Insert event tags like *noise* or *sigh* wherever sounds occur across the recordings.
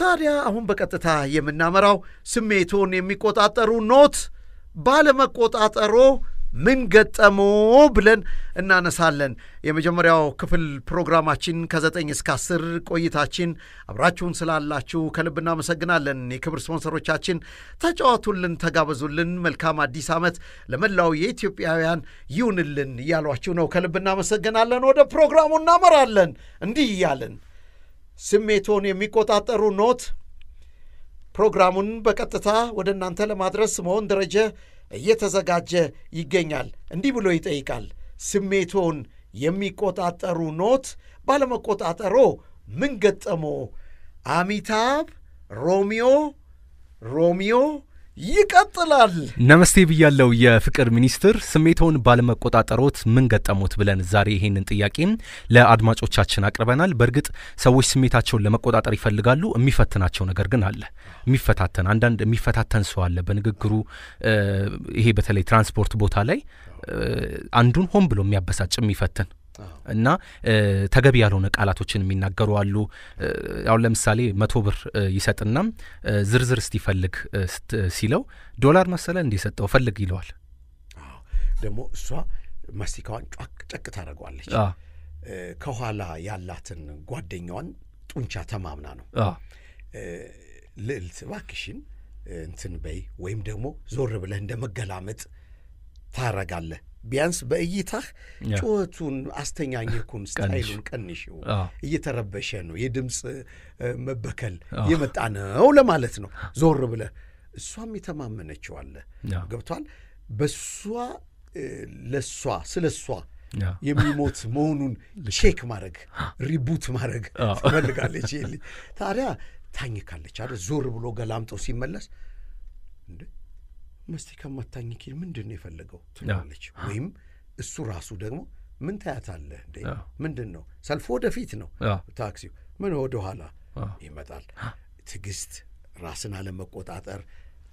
ታዲያ አሁን በቀጥታ የምናመራው ስሜቶን የሚቆጣጠሩ ኖት ባለመቆጣጠሮ ምን ገጠሞ ብለን እናነሳለን። የመጀመሪያው ክፍል ፕሮግራማችን ከዘጠኝ እስከ አስር ቆይታችን አብራችሁን ስላላችሁ ከልብ እናመሰግናለን። የክብር ስፖንሰሮቻችን ተጫዋቱልን፣ ተጋበዙልን፣ መልካም አዲስ ዓመት ለመላው የኢትዮጵያውያን ይሁንልን እያሏችሁ ነው። ከልብ እናመሰግናለን። ወደ ፕሮግራሙ እናመራለን እንዲህ እያልን ስሜቶን የሚቆጣጠሩ ኖት ፕሮግራሙን በቀጥታ ወደ እናንተ ለማድረስ መሆን ደረጀ እየተዘጋጀ ይገኛል። እንዲህ ብሎ ይጠይቃል። ስሜቶን የሚቆጣጠሩ ኖት ባለመቆጣጠሮ ምን ገጠሞ? አሚታብ ሮሚዮ ሮሚዮ ይቀጥላል። ነመስቴ ብያለው። የፍቅር ሚኒስትር ስሜቶን ባለመቆጣጠሮት ምን ገጠሙት ብለን ዛሬ ይሄንን ጥያቄ ለአድማጮቻችን አቅርበናል። በእርግጥ ሰዎች ስሜታቸውን ለመቆጣጠር ይፈልጋሉ። የሚፈትናቸው ነገር ግን አለ። የሚፈታተን አንዳንድ የሚፈታተን ሰው አለ በንግግሩ። ይሄ በተለይ ትራንስፖርት ቦታ ላይ አንዱን ሆን ብሎ የሚያበሳጭ የሚፈትን እና ተገቢ ያልሆነ ቃላቶችን የሚናገሩ አሉ። አሁን ለምሳሌ መቶ ብር ይሰጥና ዝርዝር እስቲፈልግ ሲለው ዶላር መሰለ እንዲሰጠው ፈልግ ይለዋል። ደግሞ እሷ ማስቲካዋን ጫቅ ጨቅ ታደርገዋለች። ከኋላ ያላትን ጓደኛዋን ጡንቻ ተማምና ነው ልዕልት እባክሽን እንትን በይ ወይም ደግሞ ዞር ብለህ እንደ መገላመጥ ታረጋለህ ቢያንስ በእይታህ ጩኸቱን አስተኛኘኩን ስታይሉን ቀንሽው፣ እየተረበሸ ነው፣ የድምፅ መበከል የመጣ ነው ለማለት ነው። ዞር ብለ እሷም የተማመነችው አለ ገብቷል። በእሷ ለእሷ ስለ እሷ የሚሞት መሆኑን ቼክ ማድረግ ሪቡት ማድረግ ትፈልጋለች። ታዲያ ታኝካለች አ ዞር ብሎ ገላምጦ ሲመለስ እንዴ መስቲ ከማታኝ ኪል ምንድን ነው የፈለገው ትላለች። ወይም እሱ ራሱ ደግሞ ምን ታያታለህ እንዴ? ምንድን ነው ሰልፉ? ወደፊት ነው ታክሲው፣ ምን ወደኋላ ይመጣል። ትዕግስት፣ ራስን አለመቆጣጠር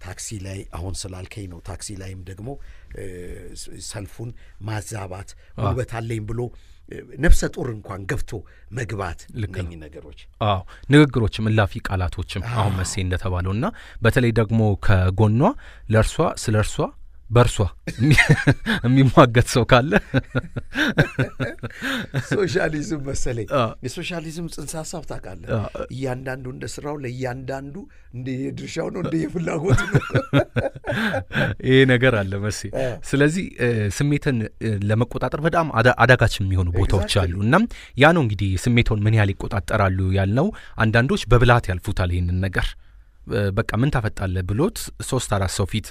ታክሲ ላይ አሁን ስላልከኝ ነው። ታክሲ ላይም ደግሞ ሰልፉን ማዛባት ውበት አለኝ ብሎ ነፍሰ ጡር እንኳን ገብቶ መግባት እነኚህ ነገሮች አዎ፣ ንግግሮችም እላፊ ቃላቶችም አሁን መሴ እንደተባለው እና በተለይ ደግሞ ከጎኗ ለእርሷ ስለ እርሷ በእርሷ የሚሟገት *laughs* ሰው ካለ *laughs* ሶሻሊዝም መሰለኝ። የሶሻሊዝም ጽንሰ ሀሳብ ታውቃለህ፣ እያንዳንዱ እንደ ስራው ለእያንዳንዱ እንደ የድርሻው ነው እንደ የፍላጎት ነው። *laughs* ይሄ ነገር አለ መሲ። ስለዚህ ስሜትን ለመቆጣጠር በጣም አዳጋች የሚሆኑ ቦታዎች አሉ። እናም ያ ነው እንግዲህ ስሜቶን ምን ያህል ይቆጣጠራሉ ያልነው። አንዳንዶች በብልሃት ያልፉታል ይህንን ነገር በቃ ምን ታፈጣለህ ብሎት ሶስት አራት ሰው ፊት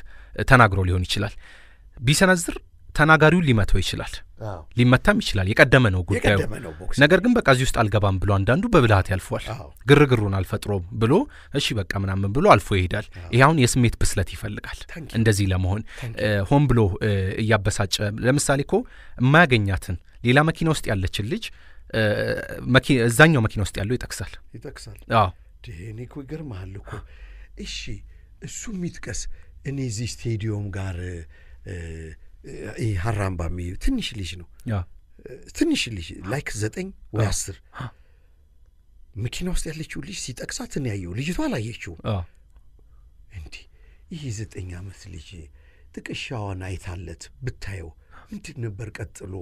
ተናግሮ ሊሆን ይችላል። ቢሰነዝር ተናጋሪውን ሊመተው ይችላል፣ ሊመታም ይችላል። የቀደመ ነው ጉዳዩ። ነገር ግን በቃ እዚህ ውስጥ አልገባም ብሎ አንዳንዱ በብልሃት ያልፈዋል። ግርግሩን አልፈጥሮም ብሎ እሺ በቃ ምናምን ብሎ አልፎ ይሄዳል። ይህ አሁን የስሜት ብስለት ይፈልጋል። እንደዚህ ለመሆን ሆን ብሎ እያበሳጨ ለምሳሌ ኮ የማያገኛትን ሌላ መኪና ውስጥ ያለችን ልጅ እዛኛው መኪና ውስጥ ያለው ይጠቅሳል ይጠቅሳል። ይገርምሃል እኮ እሺ እሱ የሚጥቀስ እኔ እዚህ ስቴዲዮም ጋር ሀራምባ ሚ ትንሽ ልጅ ነው ትንሽ ልጅ ላይክ ዘጠኝ ወይ አስር መኪና ውስጥ ያለችው ልጅ ሲጠቅሳት ነው ያየው። ልጅቷ አላየችው። እንዲህ ይህ ዘጠኝ ዓመት ልጅ ጥቅሻዋን አይታለት ብታየው ምንድን ነበር ቀጥሎ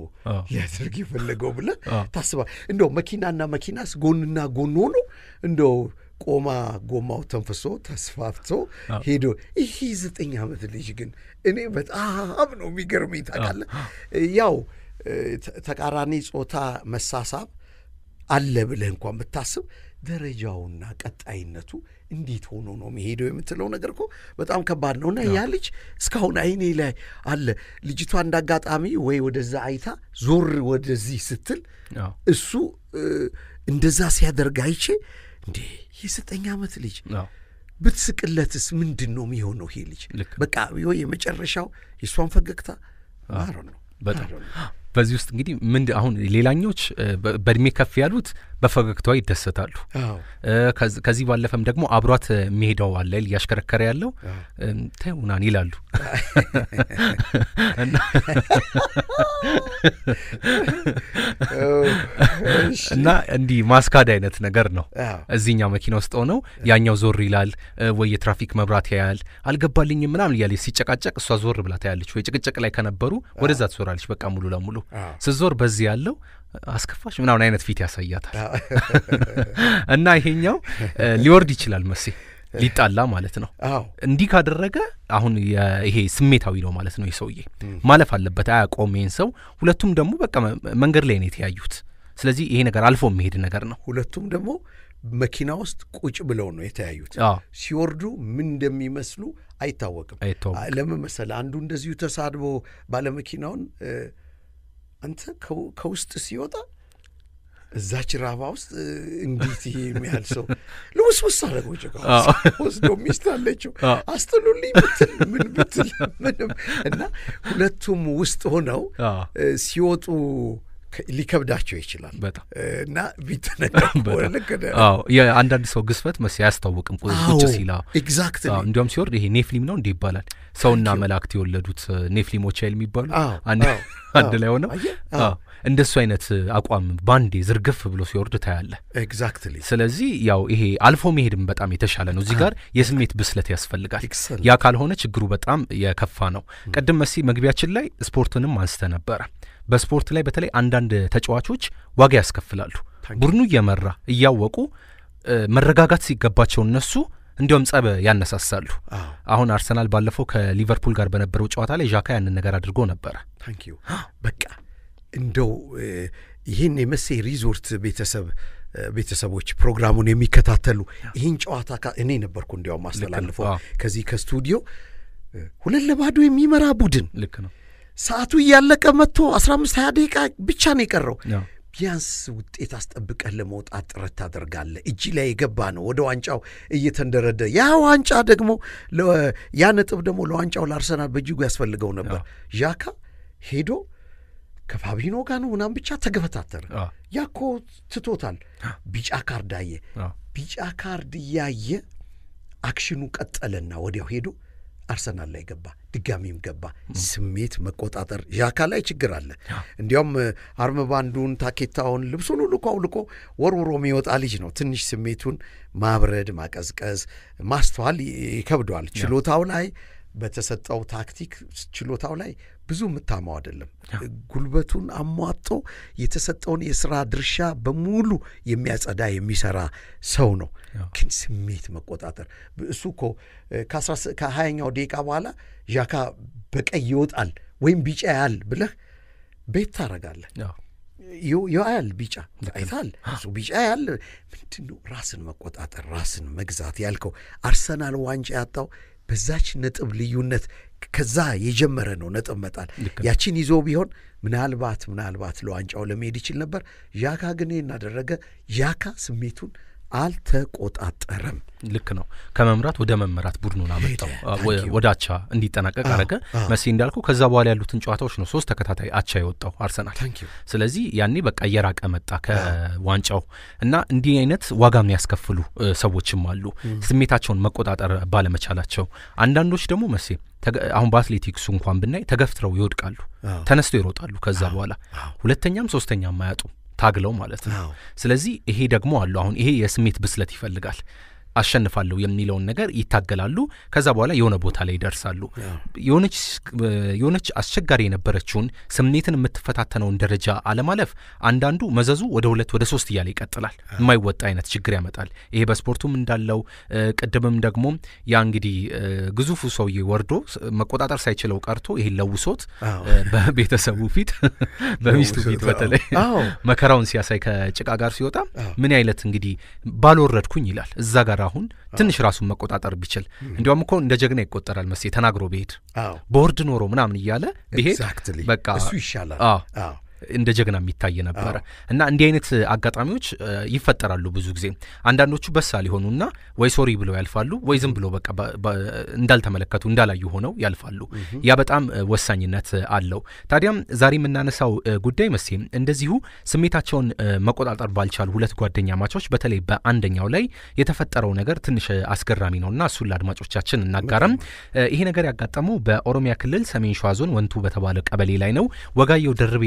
ሊያደርግ የፈለገው ብለ ታስባል። እንደው መኪናና መኪናስ ጎንና ጎን ሆኖ እንደው ቆማ ጎማው ተንፍሶ ተስፋፍቶ ሄዶ ይህ ዘጠኝ ዓመት ልጅ ግን እኔ በጣም ነው የሚገርመኝ። ታውቃለህ ያው ተቃራኒ ጾታ መሳሳብ አለ ብለህ እንኳን ብታስብ ደረጃውና ቀጣይነቱ እንዴት ሆኖ ነው መሄደው የምትለው ነገር እኮ በጣም ከባድ ነው። እና ያ ልጅ እስካሁን አይኔ ላይ አለ። ልጅቷ እንዳጋጣሚ ወይ ወደዛ አይታ ዞር ወደዚህ ስትል እሱ እንደዛ ሲያደርግ አይቼ እንዴ የዘጠኝ ዓመት ልጅ ብትስቅለትስ ምንድን ነው የሚሆነው? ይሄ ልጅ በቃ የመጨረሻው የእሷን ፈገግታ ማረ ነው በጣም በዚህ ውስጥ እንግዲህ ምንድ አሁን ሌላኞች በእድሜ ከፍ ያሉት በፈገግታዋ ይደሰታሉ። ከዚህ ባለፈም ደግሞ አብሯት የሚሄደው አለ እያሽከረከረ ያለው ተውናን ይላሉ *laughs* እና እንዲህ ማስካድ አይነት ነገር ነው። እዚህኛው መኪና ውስጥ ሆነው ያኛው ዞር ይላል ወይ የትራፊክ መብራት ያያል አልገባልኝም ምናምን እያለ ሲጨቃጨቅ እሷ ዞር ብላ ታያለች። ወይ ጭቅጭቅ ላይ ከነበሩ ወደዛ ትዞራለች። በቃ ሙሉ ለሙሉ ስዞር በዚህ ያለው አስከፋሽ ምናምን አይነት ፊት ያሳያታል። *laughs* እና ይሄኛው ሊወርድ ይችላል መሴ ሊጣላ ማለት ነው። እንዲህ ካደረገ አሁን ይሄ ስሜታዊ ነው ማለት ነው። የሰውዬ ማለፍ አለበት፣ አያቆም ይህን ሰው። ሁለቱም ደግሞ በቃ መንገድ ላይ ነው የተያዩት። ስለዚህ ይሄ ነገር አልፎ የሚሄድ ነገር ነው። ሁለቱም ደግሞ መኪና ውስጥ ቁጭ ብለው ነው የተያዩት። ሲወርዱ ምን እንደሚመስሉ አይታወቅም። ለምን መሰለህ አንዱ እንደዚሁ ተሳድቦ ባለመኪናውን አንተ ከውስጥ ሲወጣ እዛች ራባ ውስጥ እንዴት ይሄ የሚያህል ሰው ልውስውስ አደረገው። ጭቃ ወስዶ ሚስት አለችው አስጥሉልኝ ብትል ምን ብትል ምንም እና ሁለቱም ውስጥ ሆነው ሲወጡ ሊከብዳቸው ይችላል እና እና የአንዳንድ ሰው ግስፈት መስ አያስታውቅም ቁጭ ሲላ ኤግዛክት እንዲሁም ሲወርድ ይሄ ኔፍሊም ነው እንዲህ ይባላል ሰውና መላእክት የወለዱት ኔፍሊሞች አይል የሚባሉ *laughs* አንድ ላይ ሆነው እንደሱ አይነት አቋም ባንዴ ዝርግፍ ብሎ ሲወርድ ታያለ ኤግዛክትሊ ስለዚህ ያው ይሄ አልፎ መሄድም በጣም የተሻለ ነው እዚህ ጋር የስሜት ብስለት ያስፈልጋል ያ ካልሆነ ችግሩ በጣም የከፋ ነው ቅድም መሲ መግቢያችን ላይ ስፖርትንም አንስተ ነበረ በስፖርት ላይ በተለይ አንዳንድ ተጫዋቾች ዋጋ ያስከፍላሉ። ቡድኑ እየመራ እያወቁ መረጋጋት ሲገባቸው እነሱ እንዲያውም ጸበ ያነሳሳሉ። አሁን አርሰናል ባለፈው ከሊቨርፑል ጋር በነበረው ጨዋታ ላይ ዣካ ያንን ነገር አድርጎ ነበረ። ታንኪዩ በቃ እንደው ይህን የመሴ ሪዞርት ቤተሰብ ቤተሰቦች ፕሮግራሙን የሚከታተሉ ይህን ጨዋታ እኔ ነበርኩ እንዲያውም አስተላልፈው ከዚህ ከስቱዲዮ ሁለት ለባዶ የሚመራ ቡድን ልክ ነው ሰዓቱ እያለቀ መጥቶ 15 20 ደቂቃ ብቻ ነው የቀረው። ቢያንስ ውጤት አስጠብቀህ ለመውጣት ጥረት ታደርጋለህ። እጅ ላይ የገባ ነው ወደ ዋንጫው እየተንደረደ ያ ዋንጫ ደግሞ ያ ነጥብ ደግሞ ለዋንጫው ለአርሰናል በእጅጉ ያስፈልገው ነበር። ዣካ ሄዶ ከፋቢኖ ጋር ነው ምናምን ብቻ ተገፈታተረ። ያኮ ትቶታል። ቢጫ ካርድ አየ። ቢጫ ካርድ እያየ አክሽኑ ቀጠለና ወዲያው ሄዶ አርሰናል ላይ ገባ፣ ድጋሚም ገባ። ስሜት መቆጣጠር ዣካ ላይ ችግር አለ። እንዲያውም አርም ባንዱን፣ ታኬታውን፣ ልብሱን ሁሉ እኮ አውልቆ ወርውሮ የሚወጣ ልጅ ነው። ትንሽ ስሜቱን ማብረድ፣ ማቀዝቀዝ፣ ማስተዋል ይከብደዋል። ችሎታው ላይ በተሰጠው ታክቲክ ችሎታው ላይ ብዙ የምታማው አይደለም። ጉልበቱን አሟጦ የተሰጠውን የስራ ድርሻ በሙሉ የሚያጸዳ የሚሰራ ሰው ነው። ግን ስሜት መቆጣጠር እሱ እኮ ከሀያኛው ደቂቃ በኋላ ዣካ በቀይ ይወጣል ወይም ቢጫ ያል ብለህ ቤት ታረጋለህ። ያያል ቢጫ አይታል እሱ ቢጫ ያል ምንድን ነው? ራስን መቆጣጠር ራስን መግዛት ያልከው አርሰናል ዋንጫ ያጣው በዛች ነጥብ ልዩነት ከዛ የጀመረ ነው ነጥብ መጣል። ያቺን ይዞ ቢሆን ምናልባት ምናልባት ለዋንጫው ለመሄድ ይችል ነበር። ዣካ ግን እናደረገ ዣካ ስሜቱን አልተቆጣጠረም። ልክ ነው። ከመምራት ወደ መመራት ቡድኑን አመጣው፣ ወደ አቻ እንዲጠናቀቅ አረገ። መሲ እንዳልከው ከዛ በኋላ ያሉትን ጨዋታዎች ነው ሶስት ተከታታይ አቻ የወጣው አርሰናል። ስለዚህ ያኔ በቃ እየራቀ መጣ ከዋንጫው እና እንዲህ አይነት ዋጋ የሚያስከፍሉ ሰዎችም አሉ ስሜታቸውን መቆጣጠር ባለመቻላቸው። አንዳንዶች ደግሞ መሴ አሁን በአትሌቲክሱ እንኳን ብናይ ተገፍትረው ይወድቃሉ፣ ተነስተው ይሮጣሉ። ከዛ በኋላ ሁለተኛም ሶስተኛም አያጡም። ታግለው ማለት ነው። ስለዚህ ይሄ ደግሞ አሉ አሁን ይሄ የስሜት ብስለት ይፈልጋል። አሸንፋለሁ የሚለውን ነገር ይታገላሉ። ከዛ በኋላ የሆነ ቦታ ላይ ይደርሳሉ። የሆነች አስቸጋሪ የነበረችውን ስሜትን የምትፈታተነውን ደረጃ አለማለፍ አንዳንዱ መዘዙ ወደ ሁለት ወደ ሶስት እያለ ይቀጥላል። የማይወጣ አይነት ችግር ያመጣል። ይሄ በስፖርቱም እንዳለው ቅድምም ደግሞ ያ እንግዲህ ግዙፉ ሰውዬ ወርዶ መቆጣጠር ሳይችለው ቀርቶ ይሄን ለውሶት በቤተሰቡ ፊት *laughs* በሚስቱ ፊት በተለይ መከራውን ሲያሳይ ከጭቃ ጋር ሲወጣ ምን አይነት እንግዲህ ባልወረድኩኝ ይላል እዛ ጋር አሁን ትንሽ ራሱን መቆጣጠር ቢችል እንዲሁም እኮ እንደ ጀግና ይቆጠራል መሴ ተናግሮ ብሄድ ቦርድ ኖሮ ምናምን እያለ ብሄድ በቃ እሱ ይሻላል እንደ ጀግና የሚታይ ነበረ እና እንዲህ አይነት አጋጣሚዎች ይፈጠራሉ። ብዙ ጊዜ አንዳንዶቹ በሳ ሊሆኑና ወይ ሶሪ ብለው ያልፋሉ፣ ወይ ዝም ብሎ በቃ እንዳልተመለከቱ እንዳላዩ ሆነው ያልፋሉ። ያ በጣም ወሳኝነት አለው። ታዲያም ዛሬ የምናነሳው ጉዳይ መቼ እንደዚሁ ስሜታቸውን መቆጣጠር ባልቻሉ ሁለት ጓደኛ ማቾች በተለይ በአንደኛው ላይ የተፈጠረው ነገር ትንሽ አስገራሚ ነውና እሱን ለአድማጮቻችን እናጋረም ይሄ ነገር ያጋጠመው በኦሮሚያ ክልል ሰሜን ሸዋ ዞን ወንቱ በተባለ ቀበሌ ላይ ነው። ወጋየው ደርቤ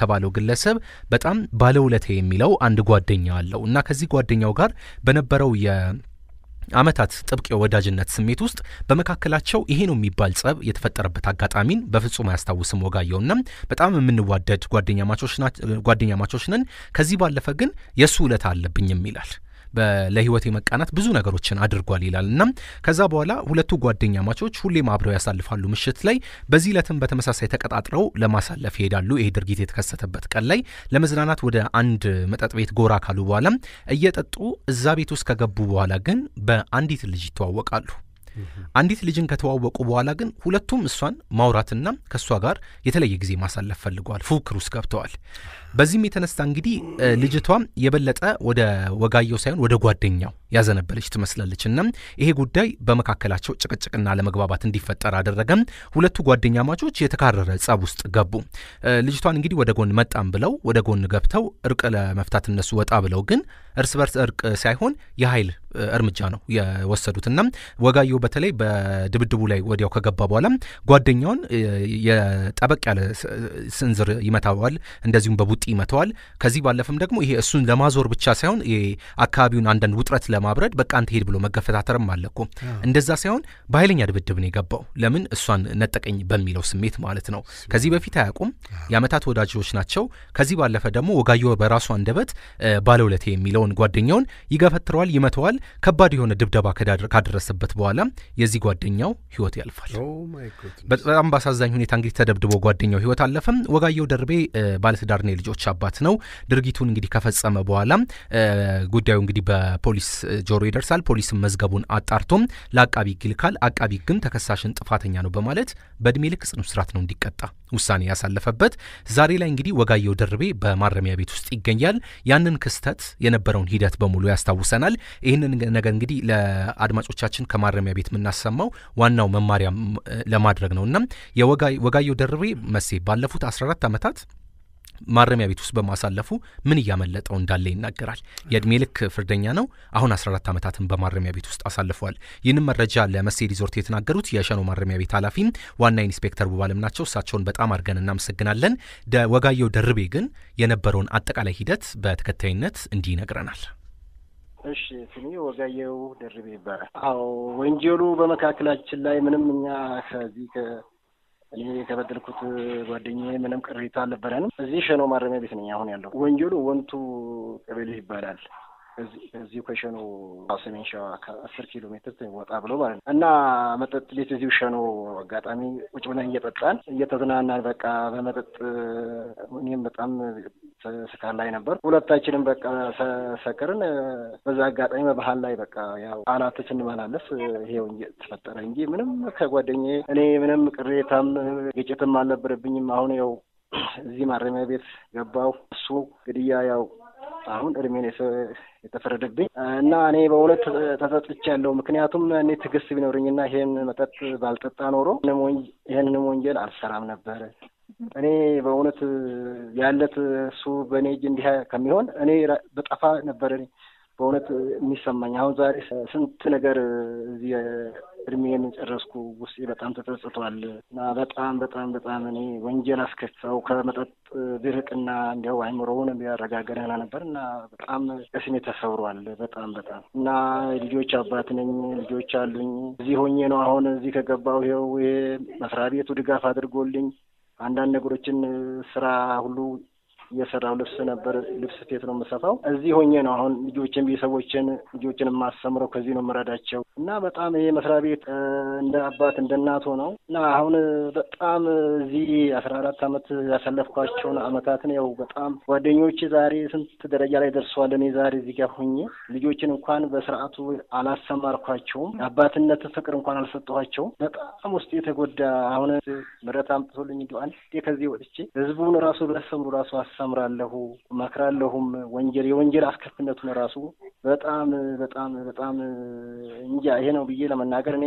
የተባለው ግለሰብ በጣም ባለውለታ የሚለው አንድ ጓደኛ አለው እና ከዚህ ጓደኛው ጋር በነበረው የ አመታት ጥብቅ የወዳጅነት ስሜት ውስጥ በመካከላቸው ይሄ ነው የሚባል ጸብ የተፈጠረበት አጋጣሚን በፍጹም አያስታውስም ወጋየውና በጣም የምንዋደድ ጓደኛ ማቾች ነን። ከዚህ ባለፈ ግን የእሱ ውለታ አለብኝም ይላል። ለህይወት የመቃናት ብዙ ነገሮችን አድርጓል ይላል እና ከዛ በኋላ ሁለቱ ጓደኛ ማቾች ሁሌም አብረው ያሳልፋሉ ምሽት ላይ በዚህ ዕለትም በተመሳሳይ ተቀጣጥረው ለማሳለፍ ይሄዳሉ ይሄ ድርጊት የተከሰተበት ቀን ላይ ለመዝናናት ወደ አንድ መጠጥ ቤት ጎራ ካሉ በኋላ እየጠጡ እዛ ቤት ውስጥ ከገቡ በኋላ ግን በአንዲት ልጅ ይተዋወቃሉ አንዲት ልጅን ከተዋወቁ በኋላ ግን ሁለቱም እሷን ማውራትና ከእሷ ጋር የተለየ ጊዜ ማሳለፍ ፈልገዋል ፉክር ውስጥ ገብተዋል በዚህም የተነሳ እንግዲህ ልጅቷም የበለጠ ወደ ወጋየው ሳይሆን ወደ ጓደኛው ያዘነበለች ትመስላለች። እና ይሄ ጉዳይ በመካከላቸው ጭቅጭቅና ለመግባባት እንዲፈጠር አደረገም። ሁለቱ ጓደኛማቾች የተካረረ ጸብ ውስጥ ገቡ። ልጅቷን እንግዲህ ወደ ጎን መጣም ብለው ወደ ጎን ገብተው እርቅ ለመፍታት እነሱ ወጣ ብለው ግን እርስ በርስ እርቅ ሳይሆን የኃይል እርምጃ ነው የወሰዱትና ወጋየው በተለይ በድብድቡ ላይ ወዲያው ከገባ በኋላ ጓደኛውን የጠበቅ ያለ ስንዝር ይመታዋል። እንደዚሁም በቡ ውጥ ይመተዋል። ከዚህ ባለፈም ደግሞ ይሄ እሱን ለማዞር ብቻ ሳይሆን አካባቢውን አንዳንድ ውጥረት ለማብረድ በቃ አንተ ሄድ ብሎ መገፈታተርም አለ እኮ እንደዛ ሳይሆን በኃይለኛ ድብድብ ነው የገባው። ለምን እሷን ነጠቀኝ በሚለው ስሜት ማለት ነው። ከዚህ በፊት አያውቁም፣ የአመታት ወዳጆች ናቸው። ከዚህ ባለፈ ደግሞ ወጋየ በራሱ አንደበት ባለውለቴ የሚለውን ጓደኛውን ይገፈትረዋል፣ ይመተዋል። ከባድ የሆነ ድብደባ ካደረሰበት በኋላ የዚህ ጓደኛው ህይወት ያልፋል። በጣም በአሳዛኝ ሁኔታ እንግዲህ ተደብድቦ ጓደኛው ህይወት አለፈም። ወጋየው ደርቤ ባለትዳርና የልጆ ልጆች አባት ነው። ድርጊቱን እንግዲህ ከፈጸመ በኋላ ጉዳዩ እንግዲህ በፖሊስ ጆሮ ይደርሳል። ፖሊስም መዝገቡን አጣርቶም ለአቃቢ ሕግ ይልካል። አቃቢ ሕግም ተከሳሽን ጥፋተኛ ነው በማለት በእድሜ ልክ ጽኑ እስራት ነው እንዲቀጣ ውሳኔ ያሳለፈበት። ዛሬ ላይ እንግዲህ ወጋየሁ ደርቤ በማረሚያ ቤት ውስጥ ይገኛል። ያንን ክስተት የነበረውን ሂደት በሙሉ ያስታውሰናል። ይህንን ነገር እንግዲህ ለአድማጮቻችን ከማረሚያ ቤት የምናሰማው ዋናው መማሪያ ለማድረግ ነው እና የወጋየሁ ደርቤ መሴ ባለፉት 14 ዓመታት ማረሚያ ቤት ውስጥ በማሳለፉ ምን እያመለጠው እንዳለ ይናገራል። የእድሜ ልክ ፍርደኛ ነው። አሁን 14 ዓመታትን በማረሚያ ቤት ውስጥ አሳልፈዋል። ይህንም መረጃ ለመሴ ሪዞርት የተናገሩት የሸኖ ማረሚያ ቤት ኃላፊ ዋና ኢንስፔክተር ቡባልም ናቸው። እሳቸውን በጣም አድርገን እናመሰግናለን። ወጋየው ደርቤ ግን የነበረውን አጠቃላይ ሂደት በተከታይነት እንዲህ ይነግረናል። እሺ ስሜ ወጋየው ደርቤ ይባላል። አዎ ወንጀሉ በመካከላችን ላይ ምንም እኛ ከዚህ ስለበደልኩት ጓደኛዬ ምንም ቅሬታ አልነበረንም። እዚህ ሸኖ ማረሚያ ቤት ነኝ አሁን ያለው። ወንጀሉ ወንቱ ቀበሌ ይባላል። እዚሁ ከሸኖ ሰሜን ሸዋ ከአስር ኪሎ ሜትር ወጣ ብሎ ማለት ነው። እና መጠጥ ቤት እዚሁ ሸኖ አጋጣሚ ቁጭ ብለን እየጠጣን እየተዝናናን በቃ በመጠጥ እኔም በጣም ስካር ላይ ነበር። ሁለታችንም በቃ ሰክርን በዛ አጋጣሚ በባህል ላይ በቃ ያው አናት እንመላለስ ይሄው ተፈጠረ እንጂ ምንም ከጓደኛ እኔ ምንም ቅሬታም ግጭትም አልነበረብኝም። አሁን ያው እዚህ ማረሚያ ቤት ገባው። እሱ ግድያ ያው አሁን እድሜን የተፈረደብኝ እና እኔ በሁለት በእውነት ያለው ምክንያቱም እኔ ትዕግስት ቢኖረኝና ይሄን መጠጥ ባልጠጣ ኖሮ ይህንንም ወንጀል አልሰራም ነበር። እኔ በእውነት ያለት እሱ በእኔ እጅ እንዲህ ከሚሆን እኔ በጠፋ ነበር እኔ በእውነት የሚሰማኝ። አሁን ዛሬ ስንት ነገር እዚህ እድሜ የሚጨረስኩ ውስጤ በጣም ተጸጽቷል እና በጣም በጣም በጣም እኔ ወንጀል አስከሳው ከመጠጥ ቢርቅና እንዲያው አይምሮውን ቢያረጋገደና ነበር እና በጣም ቅስሜ ተሰብሯል። በጣም በጣም እና ልጆች አባት ነኝ፣ ልጆች አሉኝ። እዚህ ሆኜ ነው አሁን እዚህ ከገባው ይኸው ይሄ መስሪያ ቤቱ ድጋፍ አድርጎልኝ አንዳንድ ነገሮችን ስራ ሁሉ የሰራው ልብስ ነበር። ልብስ ስፌት ነው የምሰፋው። እዚህ ሆኜ ነው አሁን ልጆችን፣ ቤተሰቦችን፣ ልጆችን የማስተምረው ከዚህ ነው የምረዳቸው እና በጣም ይሄ መስሪያ ቤት እንደ አባት እንደ እናት ሆነው እና አሁን በጣም እዚህ አስራ አራት አመት ያሳለፍኳቸውን አመታትን ያው በጣም ጓደኞች ዛሬ ስንት ደረጃ ላይ ደርሰዋል። እኔ ዛሬ እዚህ ጋር ሆኜ ልጆችን እንኳን በስርዓቱ አላሰማርኳቸውም። አባትነት ፍቅር እንኳን አልሰጠኋቸውም። በጣም ውስጥ የተጎዳ አሁን ምረት አምጥቶልኝ እንደው አንዴ ከዚህ ወጥቼ ህዝቡን ራሱ ቢያስተምሩ ራሱ አሰ አስተምራለሁ፣ መክራለሁም ወንጀል የወንጀል አስከፍነቱን ራሱ በጣም በጣም በጣም እንጃ ይሄ ነው ብዬ ለመናገር እኔ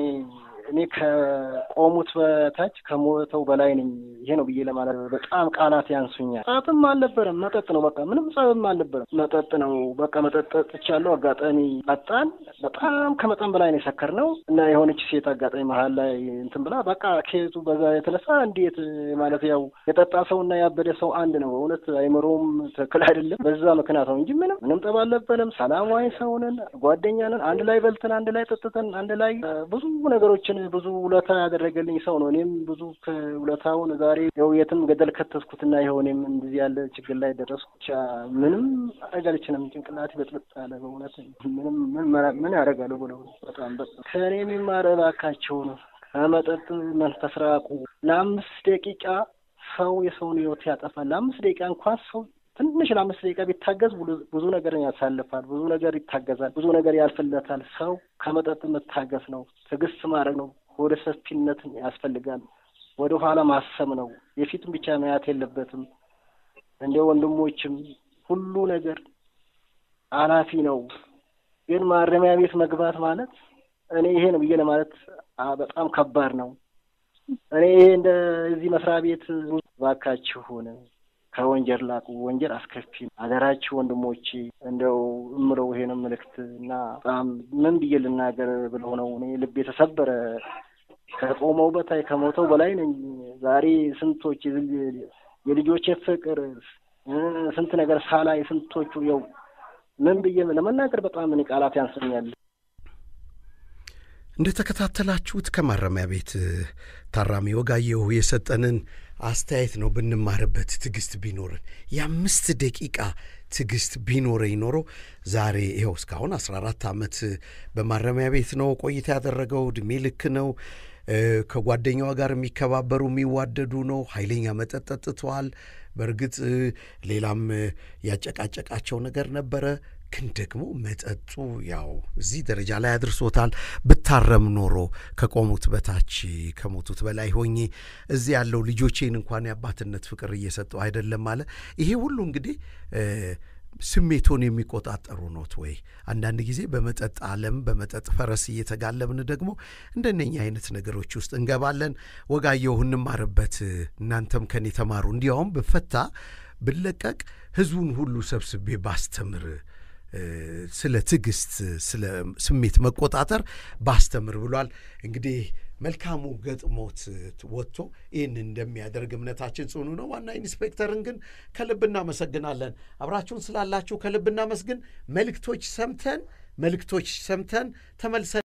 እኔ ከቆሙት በታች ከሞተው በላይ ነኝ። ይሄ ነው ብዬ ለማለት በጣም ቃላት ያንሱኛል። ጸብም አልነበረም፣ መጠጥ ነው በቃ ምንም ጸብም አልነበረም፣ መጠጥ ነው በቃ መጠጥ ጠጥቻለሁ። አጋጣሚ ጠጣን፣ በጣም ከመጠን በላይ ነው የሰከር ነው እና የሆነች ሴት አጋጣሚ መሀል ላይ እንትን ብላ በቃ ከቱ በዛ የተነሳ እንዴት ማለት ያው የጠጣ ሰው እና ያበደ ሰው አንድ ነው። በእውነት አይምሮም ትክክል አይደለም። በዛ ምክንያት ነው እንጂ ምንም ምንም ጠብ አልነበረም። ሰላማዊ ሰው ነን፣ ጓደኛ ነን። አንድ ላይ በልተን፣ አንድ ላይ ጠጥተን፣ አንድ ላይ ብዙ ነገሮች ። ሰዎችን ብዙ ውለታ ያደረገልኝ ሰው ነው። እኔም ብዙ ከውለታውን ዛሬ ያው የትም ገደል ከተትኩትና ይኸው እኔም እንደዚህ ያለ ችግር ላይ ደረስኩ። ብቻ ምንም አረግ አልችልም። ጭንቅላቴ በጥብጥ አለ። በእውነት ምንም ምን ያደረጋለሁ ብለው በጣም በጣም ከእኔ የሚማር እባካቸው ነው ከመጠጥ መንፈስ ራቁ። ለአምስት ደቂቃ ሰው የሰውን ህይወት ያጠፋል። ለአምስት ደቂቃ እንኳን ሰው ትንሽ ለአምስት ደቂቃ ቢታገዝ ብዙ ነገር ያሳልፋል። ብዙ ነገር ይታገዛል። ብዙ ነገር ያልፍለታል። ሰው ከመጠጥ መታገስ ነው። ትዕግስት ማድረግ ነው። ወደ ሰፊነት ያስፈልጋል። ወደ ኋላ ማሰብ ነው። የፊቱን ብቻ ማየት የለበትም። እንደ ወንድሞችም ሁሉ ነገር አላፊ ነው። ግን ማረሚያ ቤት መግባት ማለት እኔ ይሄ ነው ብዬ ለማለት በጣም ከባድ ነው። እኔ ይሄ እንደዚህ መስሪያ ቤት ባካችሁን ከወንጀል ላቁ፣ ወንጀል አስከፊ ሀገራችሁ ወንድሞቼ፣ እንደው እምለው ይሄንን ምልክት እና በጣም ምን ብዬ ልናገር ብለው ነው እኔ ልብ የተሰበረ ከቆመው በታይ ከሞተው በላይ ነኝ። ዛሬ ስንቶች የልጆች ፍቅር ስንት ነገር ሳላይ ስንቶቹ የው ምን ብዬ ለመናገር በጣም እኔ ቃላት ያንሰኛል። እንደተከታተላችሁት ከማረሚያ ቤት ታራሚ ወጋየሁ የሰጠንን አስተያየት ነው ብንማርበት። ትዕግስት ቢኖርን የአምስት ደቂቃ ትዕግስት ቢኖረ ይኖሮ ዛሬ ይኸው እስካሁን 14 ዓመት በማረሚያ ቤት ነው ቆይታ ያደረገው። ዕድሜ ልክ ነው። ከጓደኛዋ ጋር የሚከባበሩ የሚዋደዱ ነው። ኃይለኛ መጠጥ ጠጥተዋል። በእርግጥ ሌላም ያጨቃጨቃቸው ነገር ነበረ። ግን ደግሞ መጠጡ ያው እዚህ ደረጃ ላይ አድርሶታል። ብታረም ኖሮ ከቆሙት በታች ከሞቱት በላይ ሆኜ እዚህ ያለው ልጆቼን እንኳን የአባትነት ፍቅር እየሰጠው አይደለም አለ። ይሄ ሁሉ እንግዲህ ስሜቶን የሚቆጣጠሩ ኖት ወይ? አንዳንድ ጊዜ በመጠጥ ዓለም በመጠጥ ፈረስ እየተጋለብን ደግሞ እንደነኛ አይነት ነገሮች ውስጥ እንገባለን። ወጋየሁ እንማርበት፣ እናንተም ከኔ ተማሩ። እንዲያውም ብፈታ ብለቀቅ ህዝቡን ሁሉ ሰብስቤ ባስተምር ስለ ትዕግስት፣ ስለ ስሜት መቆጣጠር ባስተምር ብሏል። እንግዲህ መልካሙ ገጥሞት ወጥቶ ይህን እንደሚያደርግ እምነታችን ጽኑ ነው። ዋና ኢንስፔክተርን ግን ከልብ እናመሰግናለን። አብራችሁን ስላላችሁ ከልብ እናመስግን። መልእክቶች ሰምተን መልእክቶች ሰምተን ተመልሰ